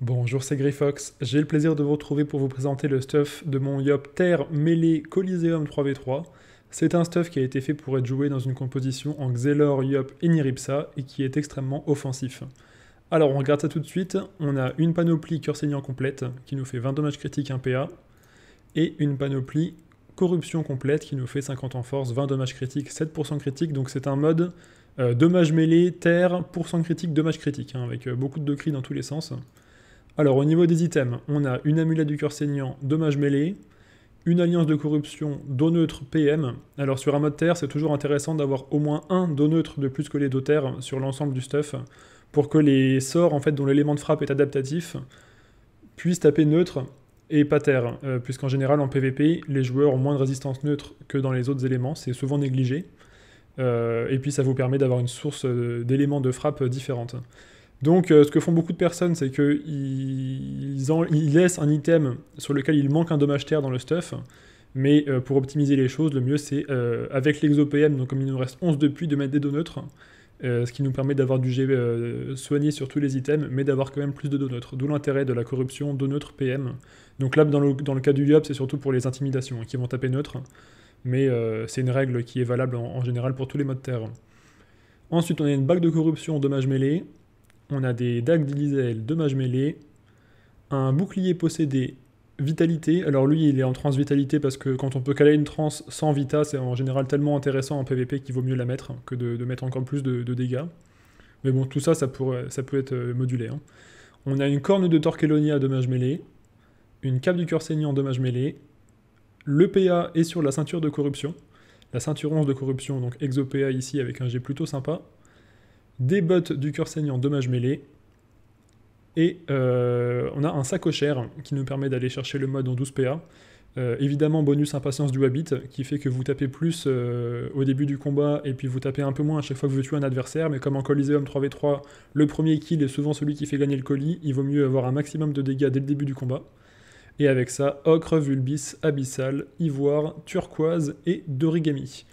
Bonjour, c'est Fox J'ai le plaisir de vous retrouver pour vous présenter le stuff de mon Yop Terre Mêlé Coliseum 3v3. C'est un stuff qui a été fait pour être joué dans une composition en Xelor, Yop et Niripsa et qui est extrêmement offensif. Alors on regarde ça tout de suite, on a une panoplie cœur saignant complète qui nous fait 20 dommages critiques 1 PA et une panoplie corruption complète qui nous fait 50 en force, 20 dommages critiques, 7% critique, donc c'est un mode euh, dommages mêlés, terre, pourcent critique, dommages critiques, hein, avec euh, beaucoup de cris dans tous les sens. Alors au niveau des items, on a une amulette du cœur saignant, dommage mêlé, une alliance de corruption, dos neutre, PM. Alors sur un mode terre, c'est toujours intéressant d'avoir au moins un dos neutre de plus que les dos terre sur l'ensemble du stuff, pour que les sorts en fait dont l'élément de frappe est adaptatif puissent taper neutre et pas terre, euh, puisqu'en général en PvP, les joueurs ont moins de résistance neutre que dans les autres éléments, c'est souvent négligé. Euh, et puis ça vous permet d'avoir une source euh, d'éléments de frappe différente. Donc, euh, ce que font beaucoup de personnes, c'est qu'ils ils, laissent un item sur lequel il manque un dommage terre dans le stuff. Mais euh, pour optimiser les choses, le mieux c'est euh, avec l'exopm, donc comme il nous reste 11 depuis, de mettre des dos neutres. ce qui nous permet d'avoir du G soigné sur tous les items, mais d'avoir quand même plus de dos neutres. D'où l'intérêt de la corruption dos neutre PM. Donc là, dans le, cas du Yop, c'est surtout pour les intimidations hein, qui vont taper neutre. Mais c'est une règle qui est valable en, en général pour tous les modes terre. Ensuite, on a une bague de corruption dommage mêlé on a des dagues d'Ilizel, dommage mêlé, un bouclier possédé, vitalité. Alors lui, il est en trans vitalité parce que quand on peut caler une trans sans vita, c'est en général tellement intéressant en PvP qu'il vaut mieux la mettre que de, mettre encore plus de, dégâts. Mais bon, tout ça, ça, peut être euh, modulé. Hein. On a une corne de Torquelonia, dommage mêlé, une cape du cœur saignant, dommage mêlé. Le PA est sur la ceinture de corruption, la ceinture 11 de corruption, donc exo ici avec un G plutôt sympa des bottes du cœur saignant dommage mêlé. Et euh, on a un chair qui nous permet d'aller chercher le mode en 12PA. Euh, évidemment, bonus impatience du habit qui fait que vous tapez plus euh, au début du combat et puis vous tapez un peu moins à chaque fois que vous tuez un adversaire. Mais comme en Coliseum 3v3, le premier kill est souvent celui qui fait gagner le colis, il vaut mieux avoir un maximum de dégâts dès le début du combat. Et avec ça, ocre, vulbis, abyssal, ivoire, turquoise et d'origami.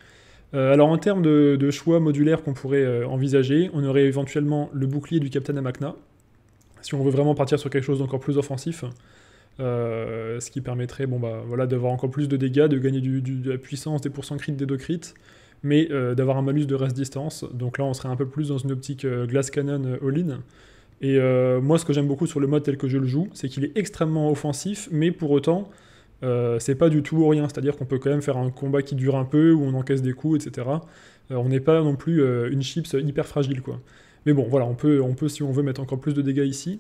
Euh, alors en termes de, choix modulaires qu'on pourrait euh, envisager, on aurait éventuellement le bouclier du Captain Amakna, si on veut vraiment partir sur quelque chose d'encore plus offensif, euh, ce qui permettrait bon, bah, voilà, d'avoir encore plus de dégâts, de gagner de la puissance des pourcents crit des deux crits, mais d'avoir un malus de reste distance. Donc là on serait un peu plus dans une optique glass cannon all-in. Et moi ce que j'aime beaucoup sur le mode tel que je le joue, c'est qu'il est extrêmement offensif, mais pour autant... Euh, c'est pas du tout rien, c'est-à-dire qu'on peut quand même faire un combat qui dure un peu, où on encaisse des coups, etc. Euh, on n'est pas non plus euh, une chips hyper fragile, quoi. Mais bon, voilà, on peut, on peut, si on veut, mettre encore plus de dégâts ici.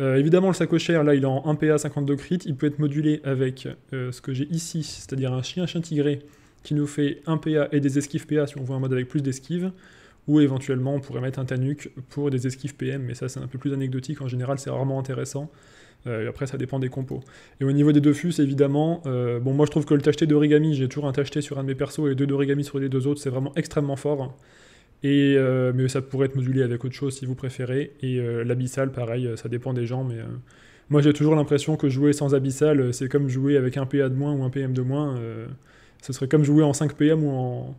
évidemment, le sac au chair, là, il est en 1 PA 52 crit, il peut être modulé avec ce que j'ai ici, c'est-à-dire un chien-chien tigré, qui nous fait 1 PA et des esquives PA si on voit un mode avec plus d'esquives ou éventuellement on pourrait mettre un Tanuk pour des esquives PM, mais ça c'est un peu plus anecdotique, en général c'est rarement intéressant. Euh, et après, ça dépend des compos. Et au niveau des deux fus évidemment, euh, bon, moi je trouve que le tacheté d'origami, j'ai toujours un tacheté sur un de mes persos et deux d'origami sur les deux autres, c'est vraiment extrêmement fort. Et, euh, mais ça pourrait être modulé avec autre chose si vous préférez. Et l'abyssal, pareil, ça dépend des gens, mais moi j'ai toujours l'impression que jouer sans abyssal, c'est comme jouer avec un PA de moins ou un PM de moins. ce serait comme jouer en 5 PM ou en,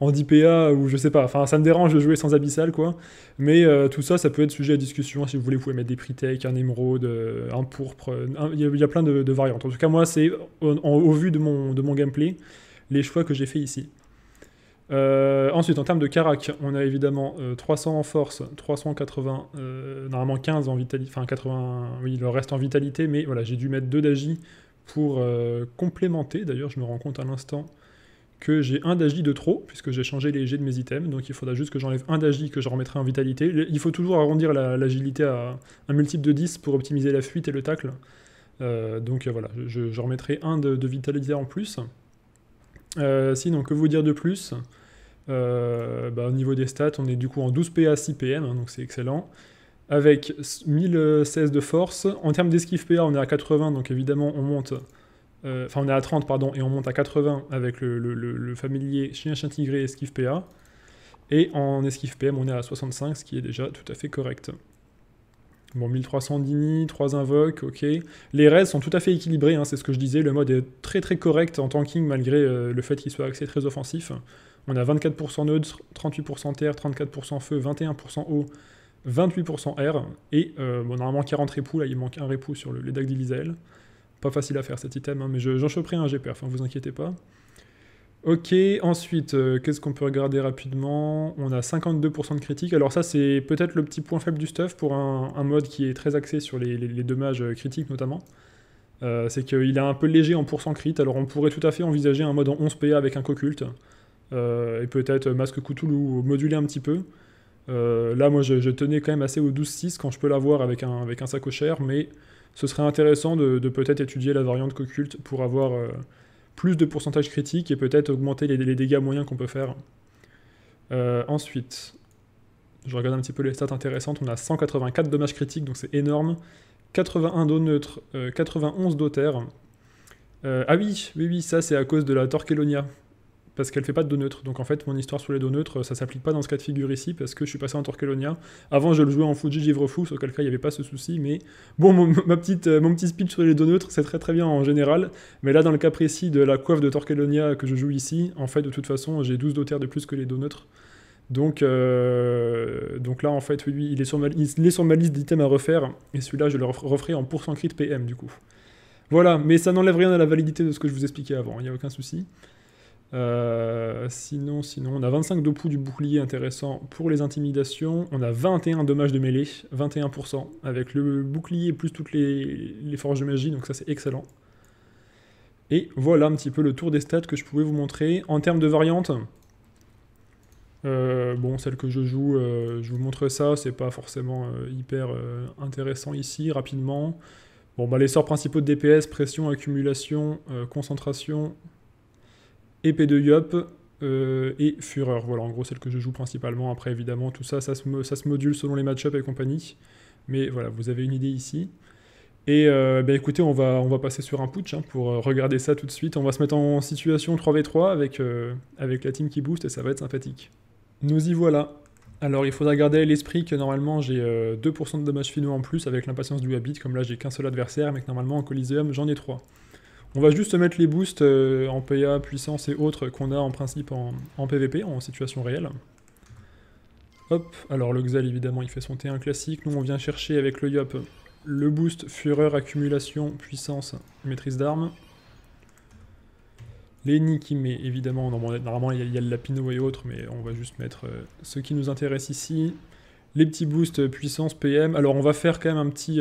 en DPA ou je sais pas. Enfin, ça me dérange de jouer sans abyssal, quoi. Mais euh, tout ça, ça peut être sujet à discussion. Si vous voulez, vous pouvez mettre des prix un émeraude, euh, un pourpre. Euh, il y, a plein de, variantes. En tout cas, moi, c'est au vu de mon, de mon gameplay, les choix que j'ai fait ici. ensuite, en termes de Karak, on a évidemment 300 en force, 380, normalement 15 en vitalité, enfin 80, oui, le reste en vitalité, mais voilà, j'ai dû mettre 2 d'agi pour complémenter, d'ailleurs, je me rends compte à l'instant que j'ai un d'agi de trop, puisque j'ai changé les G de mes items, donc il faudra juste que j'enlève un d'agi, que je remettrai en vitalité. Il faut toujours arrondir l'agilité à un multiple de 10 pour optimiser la fuite et le tacle. Euh, donc euh, voilà, je, remettrai un de, vitalité en plus. Euh, sinon, que vous dire de plus bah, Au niveau des stats, on est du coup en 12 PA, 6 PM, donc c'est excellent. Avec 1016 de force. En termes d'esquive PA, on est à 80, donc évidemment on monte euh, enfin, on est à 30, pardon, et on monte à 80 avec le, familier chien-chien tigré esquive PA. Et en esquive PM, on est à 65, ce qui est déjà tout à fait correct. Bon, 1300 Dini, 3 invoques, ok. Les raids sont tout à fait équilibrés, hein, c'est ce que je disais. Le mode est très très correct en tanking malgré euh, le fait qu'il soit axé très offensif. On a 24% neutre, 38% terre, 34% feu, 21% eau, 28% air. Et euh, bon, normalement 40 repous, là il manque un repou sur le, les dagues d'Elisael. Pas facile à faire cet item, hein, mais j'en un GPerf, Enfin, vous inquiétez pas. Ok, ensuite, euh, qu'est-ce qu'on peut regarder rapidement On a 52% de critique. Alors ça, c'est peut-être le petit point faible du stuff pour un, mode qui est très axé sur les, dommages euh, critiques notamment. Euh, c'est qu'il est un peu léger en pourcent crit, alors on pourrait tout à fait envisager un mode en 11 PA avec un coculte, euh, et peut-être masque Cthulhu, ou moduler un petit peu. là, moi, je, tenais quand même assez au 12-6 quand je peux l'avoir avec un, avec un sac au cher, mais ce serait intéressant de, peut-être étudier la variante coculte pour avoir euh, plus de pourcentage critique et peut-être augmenter les, dégâts moyens qu'on peut faire. Euh, ensuite, je regarde un petit peu les stats intéressantes. On a 184 dommages critiques, donc c'est énorme. 81 d'eau neutre, 91 euh, d'eau terre. ah oui, oui, oui, ça c'est à cause de la Torquelonia parce qu'elle fait pas de dos neutre. Donc en fait, mon histoire sur les dos neutres, ça s'applique pas dans ce cas de figure ici, parce que je suis passé en Torquelonia. Avant, je le jouais en Fuji Givre Fou, auquel cas, il n'y avait pas ce souci. Mais bon, mon, ma petite, euh, mon petit speech sur les dos neutres, c'est très très bien en général. Mais là, dans le cas précis de la coiffe de Torquelonia que je joue ici, en fait, de toute façon, j'ai 12 dotaires de plus que les dos neutres. Donc, euh, donc là, en fait, lui, il est sur ma, il est sur ma liste d'items à refaire, et celui-là, je le referai en pourcent crit PM, du coup. Voilà, mais ça n'enlève rien à la validité de ce que je vous expliquais avant, il n'y a aucun souci. Euh, sinon, sinon, on a 25 de du bouclier intéressant pour les intimidations. On a 21 dommages de mêlée, 21%, avec le bouclier plus toutes les, forges de magie, donc ça c'est excellent. Et voilà un petit peu le tour des stats que je pouvais vous montrer. En termes de variantes, euh, bon, celle que je joue, euh, je vous montre ça, c'est pas forcément hyper intéressant ici, rapidement. Bon, bah, les sorts principaux de DPS, pression, accumulation, concentration, épée de Yop euh, et Fureur. Voilà, en gros, celle que je joue principalement. Après, évidemment, tout ça, ça se, module selon les match et compagnie. Mais voilà, vous avez une idée ici. Et euh, bah, écoutez, on va, on va passer sur un putsch hein, pour euh, regarder ça tout de suite. On va se mettre en situation 3v3 avec, euh, avec la team qui booste et ça va être sympathique. Nous y voilà. Alors il faudra garder à l'esprit que normalement j'ai 2% de dommages finaux en plus avec l'impatience du Habit, comme là j'ai qu'un seul adversaire, mais que normalement en Coliseum j'en ai 3. On va juste mettre les boosts euh, en PA, puissance et autres qu'on a en principe en, PVP, en situation réelle. Hop, alors le Xal évidemment il fait son T1 classique, nous on vient chercher avec le Yop le boost, fureur, accumulation, puissance, maîtrise d'armes. Lenny qui met évidemment, normalement il y, a le Lapino et autres, mais on va juste mettre euh, ce qui nous intéresse ici. Les petits boosts euh, puissance, PM, alors on va faire quand même un petit...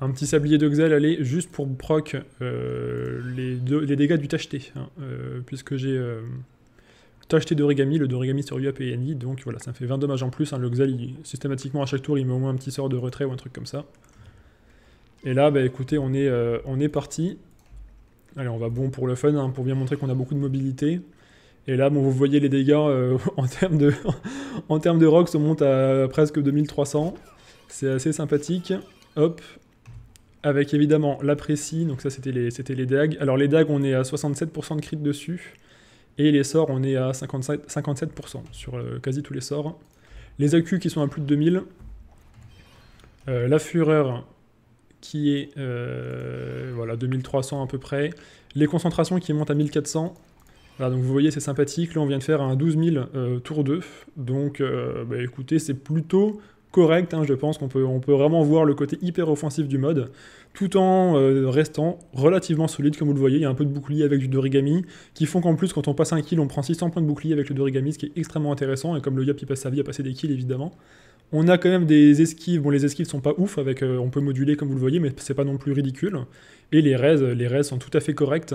Un petit sablier de allez, juste pour proc euh, les, dégâts du tacheté, hein, euh, puisque j'ai euh, tacheté d'origami, le d'origami sur UAP et NI, donc voilà, ça me fait 20 dommages en plus. Hein, le systématiquement à chaque tour, il met au moins un petit sort de retrait ou un truc comme ça. Et là, bah écoutez, on est, on est parti. Allez, on va bon pour le fun, hein, pour bien montrer qu'on a beaucoup de mobilité. Et là, bon, vous voyez les dégâts en termes de, en termes de rocks, on monte à presque 2300. C'est assez sympathique. Hop, avec évidemment la précis, donc ça c'était les, les Alors les DAG, on est à 67% de crit dessus, et les sorts, on est à 57%, 57 sur euh, quasi tous les sorts. Les AQ qui sont à plus de 2000. Euh, la Fureur qui est euh, voilà, 2300 à peu près. Les concentrations qui montent à 1400. Voilà, donc vous voyez, c'est sympathique. Là, on vient de faire un 12000 euh, tour 2. Donc, bah, écoutez, c'est plutôt correct. Hein, je pense qu'on peut, on peut vraiment voir le côté hyper offensif du mode, tout en euh, restant relativement solide, comme vous le voyez. Il y a un peu de bouclier avec du dorigami, qui font qu'en plus, quand on passe un kill, on prend 600 points de bouclier avec le dorigami, ce qui est extrêmement intéressant. Et comme le Yop, il passe sa vie à passer des kills, évidemment. On a quand même des esquives. Bon, les esquives sont pas ouf, avec, euh, on peut moduler, comme vous le voyez, mais c'est pas non plus ridicule. Et les raids, les raids sont tout à fait corrects.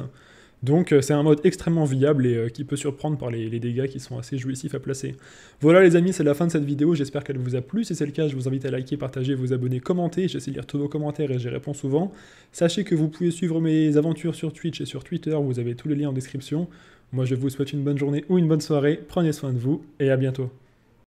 Donc euh, c'est un mode extrêmement viable et euh, qui peut surprendre par les, dégâts qui sont assez jouissifs à placer. Voilà les amis, c'est la fin de cette vidéo, j'espère qu'elle vous a plu. Si c'est le cas, je vous invite à liker, partager, vous abonner, commenter. J'essaie de lire tous vos commentaires et j'y réponds souvent. Sachez que vous pouvez suivre mes aventures sur Twitch et sur Twitter, vous avez tous les liens en description. Moi je vous souhaite une bonne journée ou une bonne soirée, prenez soin de vous et à bientôt.